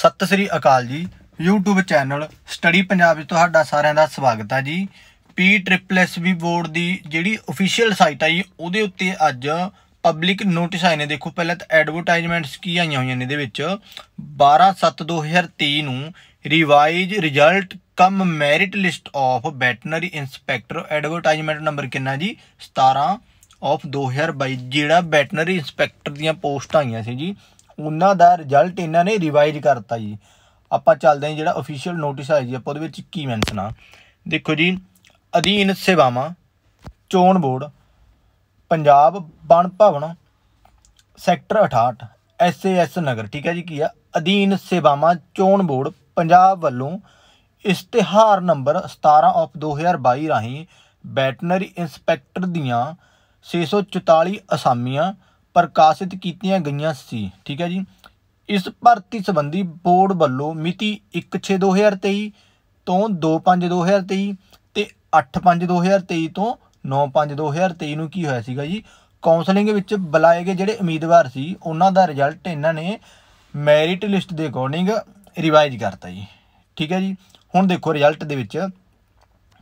ਸਤਿ ਸ੍ਰੀ ਅਕਾਲ ਜੀ YouTube channel study Punjab ਵਿੱਚ ਤੁਹਾਡਾ ਸਾਰਿਆਂ ਦਾ ਸਵਾਗਤ ਹੈ ਜੀ P triple S B board ਦੀ ਜਿਹੜੀ ਅਫੀਸ਼ੀਅਲ ਸਾਈਟ ਹੈ ਜੀ ਉਹਦੇ ਉੱਤੇ ਅੱਜ ਪਬਲਿਕ ਨੋਟਿਸ ਆਏ ਨੇ ਦੇਖੋ ਪਹਿਲਾਂ ਤਾਂ ਐਡਵਰਟਾਈਜ਼ਮੈਂਟਸ ਕੀ ਆਈਆਂ ਹੋਈਆਂ ਨੇ ਇਹਦੇ ਵਿੱਚ 12/7/2023 ਨੂੰ revise result cum merit list of veterinary inspector advertisement number ਕਿੰਨਾ ਜੀ 17 ਆਫ 2022 ਜਿਹੜਾ ਵੈਟਰਨਰੀ ਇਨਸਪੈਕਟਰ ਦੀਆਂ ਪੋਸਟਾਂ ਆਈਆਂ ਸੀ ਜੀ ਉਹਨਾਂ ਦਾ ਰਿਜ਼ਲਟ ਇਹਨਾਂ ਨੇ ਰਿਵਾਈਜ਼ ਕਰਤਾ ਜੀ ਆਪਾਂ ਚੱਲਦੇ ਹਾਂ ਜਿਹੜਾ ਅਫੀਸ਼ੀਅਲ ਨੋਟਿਸ ਆਇਆ ਜੀ ਆਪਾਂ ਉਹਦੇ ਵਿੱਚ ਕੀ ਮੈਂਸ਼ਨ ਆ ਦੇਖੋ ਜੀ ਅਧੀਨ ਸੇਵਾਵਾਂ ਚੋਣ ਬੋਰਡ ਪੰਜਾਬ ਬਣ ਭਵਨ ਸੈਕਟਰ 68 ਐਸਏਐਸ ਨਗਰ ਠੀਕ ਹੈ ਜੀ ਕੀ ਆ ਅਧੀਨ ਸੇਵਾਵਾਂ ਚੋਣ ਬੋਰਡ ਪੰਜਾਬ ਵੱਲੋਂ ਇਸ਼ਤਿਹਾਰ ਨੰਬਰ 17 ਆਫ 2022 ਰਾਹੀਂ ਵੈਟਨਰੀ ਇਨਸਪੈਕਟਰ ਦੀਆਂ 644 ਅਸਾਮੀਆਂ ਪ੍ਰਕਾਸ਼ਿਤ ਕੀਤੀਆਂ ਗਈਆਂ ਸੀ ਠੀਕ ਹੈ ਜੀ ਇਸ ਭਰਤੀ ਸੰਬੰਧੀ ਬੋਰਡ ਵੱਲੋਂ ਮਿਤੀ 1/6/2023 ਤੋਂ 2/5/2023 ਤੇ 8/5/2023 ਤੋਂ 9/5/2023 ਨੂੰ ਕੀ ਹੋਇਆ ਸੀਗਾ ਜੀ ਕਾਉਂਸਲਿੰਗ ਵਿੱਚ ਬੁਲਾਏ ਗਏ ਜਿਹੜੇ ਉਮੀਦਵਾਰ ਸੀ ਉਹਨਾਂ ਦਾ ਰਿਜ਼ਲਟ ਇਹਨਾਂ ਨੇ ਮੈਰਿਟ ਲਿਸਟ ਦੇ ਅਕੋਰਡਿੰਗ ਰਿਵਾਈਜ਼ ਕਰਤਾ ਜੀ ਠੀਕ ਹੈ ਜੀ ਹੁਣ ਦੇਖੋ ਰਿਜ਼ਲਟ ਦੇ ਵਿੱਚ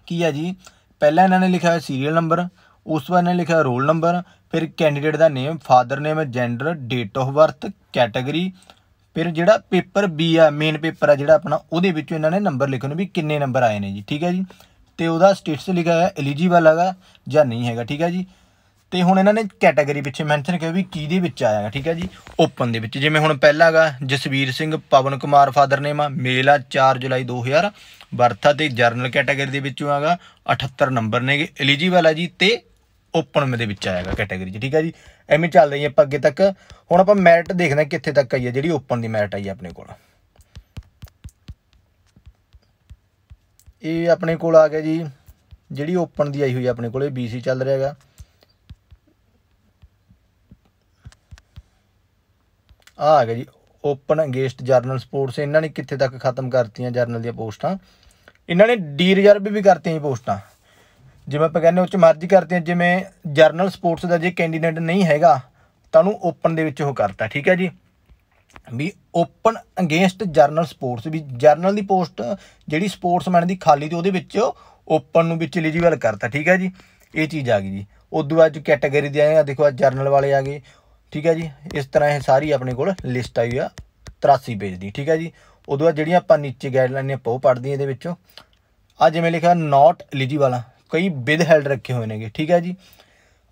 ਕੀ ਹੈ ਜੀ ਪਹਿਲਾਂ ਇਹਨਾਂ ਨੇ ਲਿਖਿਆ ਸੀਰੀਅਲ ਨੰਬਰ ਉਸ ਤੋਂ ਬਾਅਦ ਇਹਨਾਂ ਨੇ ਲਿਖਿਆ ਰੋਲ ਨੰਬਰ ਫਿਰ ਕੈਂਡੀਡੇਟ ਦਾ name father name gender date of birth category ਫਿਰ ਜਿਹੜਾ ਪੇਪਰ ਬੀ ਆ ਮੇਨ ਪੇਪਰ ਆ ਜਿਹੜਾ ਆਪਣਾ ਉਹਦੇ ਵਿੱਚੋਂ ਇਹਨਾਂ ਨੇ ਨੰਬਰ ਲਿਖਣੇ ਵੀ ਕਿੰਨੇ ਨੰਬਰ ਆਏ ਨੇ ਜੀ ਠੀਕ ਹੈ ਜੀ ਤੇ ਉਹਦਾ ਸਟੇਟਸ ਲਿਖਿਆ ਹੋਇਆ ਐਲੀਜੀਬਲ ਹੈਗਾ ਜਾਂ ਨਹੀਂ ਹੈਗਾ ਠੀਕ ਹੈ ਜੀ ਤੇ ਹੁਣ ਇਹਨਾਂ ਨੇ ਕੈਟਾਗਰੀ ਪਿੱਛੇ ਮੈਂਸ਼ਨ ਕਿਹਾ ਵੀ ਕੀ ਦੇ ਵਿੱਚ ਆਇਆਗਾ ਠੀਕ ਹੈ ਜੀ ਓਪਨ ਦੇ ਵਿੱਚ ਜਿਵੇਂ ਹੁਣ ਪਹਿਲਾ ਹੈਗਾ ਜਸਵੀਰ ਸਿੰਘ ਪਵਨ ਕੁਮਾਰ ਫਾਦਰ ਨੇਮ ਆ ਮੇਲ ਆ 4 ਜੁਲਾਈ 2000 ਬਰਥਾ ਤੇ ਜਰਨਲ ਕੈਟਾਗਰੀ ਦੇ ਵਿੱਚੋਂ ਆਗਾ 78 ਨੰਬਰ ਨੇ ਐਲੀਜੀਬਲ ਆ ਜੀ ਤੇ ਓਪਨ ਦੇ ਵਿੱਚ ਆਏਗਾ ਕੈਟਾਗਰੀ 'ਚ ਠੀਕ ਹੈ ਜੀ ਐਵੇਂ ਚੱਲ ਰਹੀ ਹੈ ਆਪਾਂ ਅੱਗੇ ਤੱਕ ਹੁਣ ਆਪਾਂ ਮੈਰਿਟ ਦੇਖਦੇ ਹਾਂ ਕਿੱਥੇ ਤੱਕ ਆਈ ਹੈ ਜਿਹੜੀ ਓਪਨ ਦੀ ਮੈਰਿਟ ਆਈ ਹੈ ਆਪਣੇ ਕੋਲ ਇਹ ਆਪਣੇ ਕੋਲ ਆ ਗਿਆ ਜੀ ਜਿਹੜੀ ਓਪਨ ਦੀ ਆਈ ਹੋਈ ਹੈ ਆਪਣੇ ਕੋਲ ਇਹ ਚੱਲ ਰਿਹਾ ਹੈਗਾ ਆ ਆ ਗਿਆ ਜੀ ਓਪਨ ਅਗੇਸਟ ਜਰਨਲ ਸਪੋਰਟਸ ਇਹਨਾਂ ਨੇ ਕਿੱਥੇ ਤੱਕ ਖਤਮ ਕਰਤੀਆਂ ਜਰਨਲ ਦੀਆਂ ਪੋਸਟਾਂ ਇਹਨਾਂ ਨੇ ਡੀ ਰਿਜ਼ਰਵ ਵੀ ਕਰਤੀਆਂ ਇਹ ਪੋਸਟਾਂ ਜਿਵੇਂ ਆਪਾਂ ਕਹਿੰਦੇ ਉੱਚ ਮਰਜ਼ੀ ਕਰਦੇ ਆ ਜਿਵੇਂ ਜਰਨਲ ਸਪੋਰਟਸ ਦਾ ਜੇ ਕੈਂਡੀਡੇਟ ਨਹੀਂ ਹੈਗਾ ਤਾਂ ਉਹਨੂੰ ਓਪਨ ਦੇ ਵਿੱਚ ਉਹ ਕਰਤਾ ਠੀਕ ਹੈ ਜੀ ਵੀ ਓਪਨ ਅਗੇਂਸਟ ਜਰਨਲ ਸਪੋਰਟਸ ਵੀ ਜਰਨਲ ਦੀ ਪੋਸਟ ਜਿਹੜੀ ਸਪੋਰਟਸਮੈਨ ਦੀ ਖਾਲੀ ਤੇ ਉਹਦੇ ਵਿੱਚ ਓਪਨ ਨੂੰ ਵਿੱਚ ਐਲੀਜੀਬਲ ਕਰਤਾ ਠੀਕ ਹੈ ਜੀ ਇਹ ਚੀਜ਼ ਆ ਗਈ ਜੀ ਉਦੋਂ ਬਾਅਦ ਜੋ ਕੈਟਾਗਰੀ ਦੇ ਆਏ ਆ ਦੇਖੋ ਆ ਜਰਨਲ ਵਾਲੇ ਆ ਗਏ ਠੀਕ ਹੈ ਜੀ ਇਸ ਤਰ੍ਹਾਂ ਇਹ ਸਾਰੀ ਆਪਣੇ ਕੋਲ ਲਿਸਟ ਆਈ ਆ 83 ਪੇਜ ਦੀ ਠੀਕ ਹੈ ਜੀ ਉਦੋਂ ਬਾਅਦ ਜਿਹੜੀਆਂ ਆਪਾਂ ਨੀਚੇ ਗਾਈਡਲਾਈਨ ਨੇ ਆਪਾਂ ਉਹ ਇਹਦੇ ਵਿੱਚੋਂ ਆ ਜਿਵੇਂ ਲਿਖਿਆ ਨਾਟ ਐਲੀਜੀਬਲ ਕਈ ਹੈਲਡ ਰੱਖੇ ਹੋਏ ਨੇਗੇ ਠੀਕ ਹੈ ਜੀ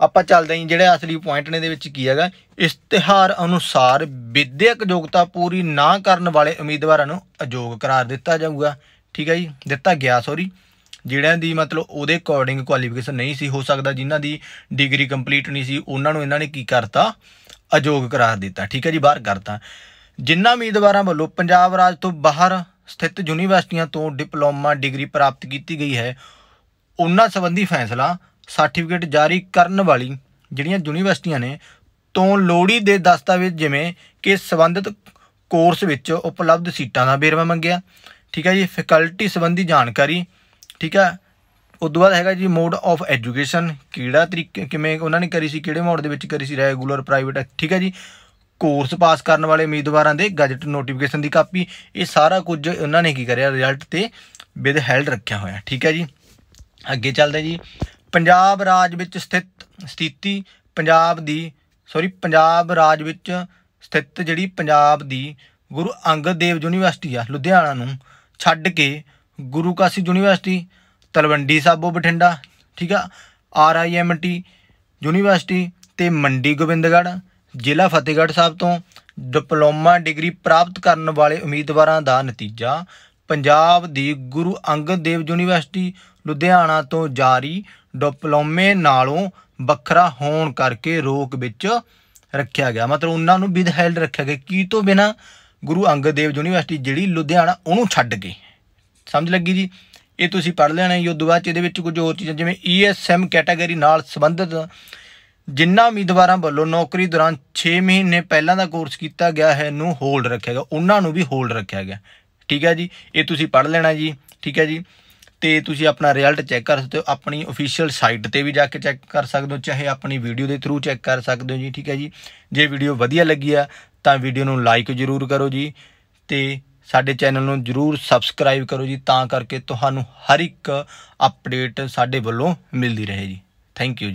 ਆਪਾਂ ਚੱਲਦੇ ਹਾਂ ਜਿਹੜੇ ਅਸਲੀ ਪੁਆਇੰਟ ਨੇ ਦੇ ਵਿੱਚ ਕੀ ਹੈਗਾ ਇਸ਼ਤਿਹਾਰ ਅਨੁਸਾਰ ਵਿਦਿਅਕ ਯੋਗਤਾ ਪੂਰੀ ਨਾ ਕਰਨ ਵਾਲੇ ਉਮੀਦਵਾਰਾਂ ਨੂੰ ਅਯੋਗ ਕਰਾਰ ਦਿੱਤਾ ਜਾਊਗਾ ਠੀਕ ਹੈ ਜੀ ਦਿੱਤਾ ਗਿਆ ਸੌਰੀ ਜਿਹੜਿਆਂ ਦੀ ਮਤਲਬ ਉਹਦੇ ਅਕੋਰਡਿੰਗ ਕੁਆਲੀਫਿਕੇਸ਼ਨ ਨਹੀਂ ਸੀ ਹੋ ਸਕਦਾ ਜਿਨ੍ਹਾਂ ਦੀ ਡਿਗਰੀ ਕੰਪਲੀਟ ਨਹੀਂ ਸੀ ਉਹਨਾਂ ਨੂੰ ਇਹਨਾਂ ਨੇ ਕੀ ਕਰਤਾ ਅਯੋਗ ਕਰਾਰ ਦਿੱਤਾ ਠੀਕ ਹੈ ਜੀ ਬਾਹਰ ਕਰਤਾ ਜਿਨ੍ਹਾਂ ਉਮੀਦਵਾਰਾਂ ਵੱਲੋਂ ਪੰਜਾਬ ਰਾਜ ਤੋਂ ਬਾਹਰ ਸਥਿਤ ਯੂਨੀਵਰਸਿਟੀਆਂ ਤੋਂ ਡਿਪਲੋਮਾ ਡਿਗਰੀ ਪ੍ਰਾਪਤ ਕੀਤੀ ਗਈ ਹੈ ਉਹਨਾਂ ਸੰਬੰਧੀ ਫੈਸਲਾ ਸਰਟੀਫਿਕੇਟ ਜਾਰੀ ਕਰਨ ਵਾਲੀ ਜਿਹੜੀਆਂ ਯੂਨੀਵਰਸਿਟੀਆਂ ਨੇ ਤੋਂ ਲੋੜੀ ਦੇ ਦਸਤਾਵੇਜ਼ ਜਿਵੇਂ ਕਿ ਸੰਬੰਧਿਤ ਕੋਰਸ ਵਿੱਚ ਉਪਲਬਧ ਸੀਟਾਂ ਦਾ ਵੇਰਵਾ ਮੰਗਿਆ ਠੀਕ ਹੈ ਜੀ ਫੈਕਲਟੀ ਸੰਬੰਧੀ ਜਾਣਕਾਰੀ ਠੀਕ ਹੈ ਉਸ ਤੋਂ ਬਾਅਦ ਹੈਗਾ ਜੀ ਮੋਡ ਆਫ ਐਜੂਕੇਸ਼ਨ ਕਿਹੜਾ ਤਰੀਕੇ ਕਿਵੇਂ ਉਹਨਾਂ ਨੇ ਕਰੀ ਸੀ ਕਿਹੜੇ ਮੋਡ ਦੇ ਵਿੱਚ ਕਰੀ ਸੀ ਰੈਗੂਲਰ ਪ੍ਰਾਈਵੇਟ ਠੀਕ ਹੈ ਜੀ ਕੋਰਸ ਪਾਸ ਕਰਨ ਵਾਲੇ ਉਮੀਦਵਾਰਾਂ ਦੇ ਗਜਟ ਨੋਟੀਫਿਕੇਸ਼ਨ ਦੀ ਕਾਪੀ ਇਹ ਸਾਰਾ ਕੁਝ ਉਹਨਾਂ ਨੇ ਕੀ ਕਰਿਆ ਰਿਜ਼ਲਟ ਤੇ ਵਿਦ ਹੈਲਡ ਰੱਖਿਆ ਹੋਇਆ ਠੀਕ ਹੈ ਜੀ ਅੱਗੇ ਚੱਲਦੇ ਜੀ ਪੰਜਾਬ ਰਾਜ ਵਿੱਚ ਸਥਿਤ ਸਥਿਤੀ ਪੰਜਾਬ ਦੀ ਸੌਰੀ ਪੰਜਾਬ ਰਾਜ ਵਿੱਚ ਸਥਿਤ ਜਿਹੜੀ ਪੰਜਾਬ ਦੀ ਗੁਰੂ ਅੰਗਦ ਦੇਵ ਯੂਨੀਵਰਸਿਟੀ ਆ ਲੁਧਿਆਣਾ ਨੂੰ ਛੱਡ ਕੇ ਗੁਰੂ ਕਾਸ਼ੀ ਯੂਨੀਵਰਸਿਟੀ ਤਲਵੰਡੀ ਸਾਬੋ ਬਠਿੰਡਾ ਠੀਕ ਆ R I M T university ਤੇ ਮੰਡੀ ਗੋਬਿੰਦਗੜ ਜ਼ਿਲ੍ਹਾ ਫਤਿਹਗੜ੍ਹ ਸਾਹਿਬ ਤੋਂ ਡਿਪਲੋਮਾ ਡਿਗਰੀ ਪ੍ਰਾਪਤ ਕਰਨ ਵਾਲੇ ਉਮੀਦਵਾਰਾਂ ਦਾ ਨਤੀਜਾ ਪੰਜਾਬ ਦੀ ਗੁਰੂ ਅੰਗਦ ਦੇਵ ਯੂਨੀਵਰਸਿਟੀ ਲੁਧਿਆਣਾ ਤੋਂ ਜਾਰੀ ਡਿਪਲੋਮੇ ਨਾਲੋਂ ਵੱਖਰਾ ਹੋਣ ਕਰਕੇ ਰੋਕ ਵਿੱਚ ਰੱਖਿਆ ਗਿਆ ਮਤਲਬ ਉਹਨਾਂ ਨੂੰ ਵਿਦਹੈਲਡ ਰੱਖਿਆ ਗਿਆ ਕੀ ਤੋਂ ਬਿਨਾ ਗੁਰੂ ਅੰਗਦ ਦੇਵ ਯੂਨੀਵਰਸਿਟੀ ਜਿਹੜੀ ਲੁਧਿਆਣਾ ਉਹਨੂੰ ਛੱਡ ਗਈ ਸਮਝ ਲੱਗੀ ਜੀ ਇਹ ਤੁਸੀਂ ਪੜ੍ਹ ਲੈਣਾ ਜੀ ਉਦੋਂ ਬਾਅਦ ਇਹਦੇ ਵਿੱਚ ਕੁਝ ਹੋਰ ਚੀਜ਼ਾਂ ਜਿਵੇਂ ਈਐਸਐਮ e ਕੈਟਾਗਰੀ ਨਾਲ ਸੰਬੰਧਿਤ ਜਿਨ੍ਹਾਂ ਉਮੀਦਵਾਰਾਂ ਵੱਲੋਂ ਨੌਕਰੀ ਦੌਰਾਨ 6 ਮਹੀਨੇ ਪਹਿਲਾਂ ਦਾ ਕੋਰਸ ਕੀਤਾ ਗਿਆ ਹੈ ਨੂੰ ਹੋਲਡ ਰੱਖਿਆ ਗਿਆ ਉਹਨਾਂ ਨੂੰ ਵੀ ਹੋਲਡ ਰੱਖਿਆ ਗਿਆ ਠੀਕ ਹੈ ਜੀ ਇਹ ਤੁਸੀਂ ਪੜ੍ਹ ਲੈਣਾ ਜੀ ਠੀਕ ਹੈ ਜੀ ਤੇ ਤੁਸੀਂ ਆਪਣਾ ਰਿਜ਼ਲਟ ਚੈੱਕ ਕਰ ਸਕਦੇ ਹੋ ਆਪਣੀ ਅਫੀਸ਼ੀਅਲ ਸਾਈਟ ਤੇ ਵੀ ਜਾ ਕੇ ਚੈੱਕ ਕਰ ਸਕਦੇ ਹੋ ਚਾਹੇ ਆਪਣੀ ਵੀਡੀਓ ਦੇ ਥਰੂ ਚੈੱਕ ਕਰ ਸਕਦੇ ਹੋ ਜੀ ਠੀਕ ਹੈ ਜੀ ਜੇ ਵੀਡੀਓ ਵਧੀਆ ਲੱਗੀ ਆ ਤਾਂ ਵੀਡੀਓ ਨੂੰ ਲਾਈਕ ਜ਼ਰੂਰ ਕਰੋ ਜੀ ਤੇ ਸਾਡੇ ਚੈਨਲ ਨੂੰ ਜਰੂਰ ਸਬਸਕ੍ਰਾਈਬ ਕਰੋ ਜੀ ਤਾਂ ਕਰਕੇ ਤੁਹਾਨੂੰ ਹਰ ਇੱਕ ਅਪਡੇਟ ਸਾਡੇ ਵੱਲੋਂ ਮਿਲਦੀ ਰਹੇ ਜੀ ਥੈਂਕ ਯੂ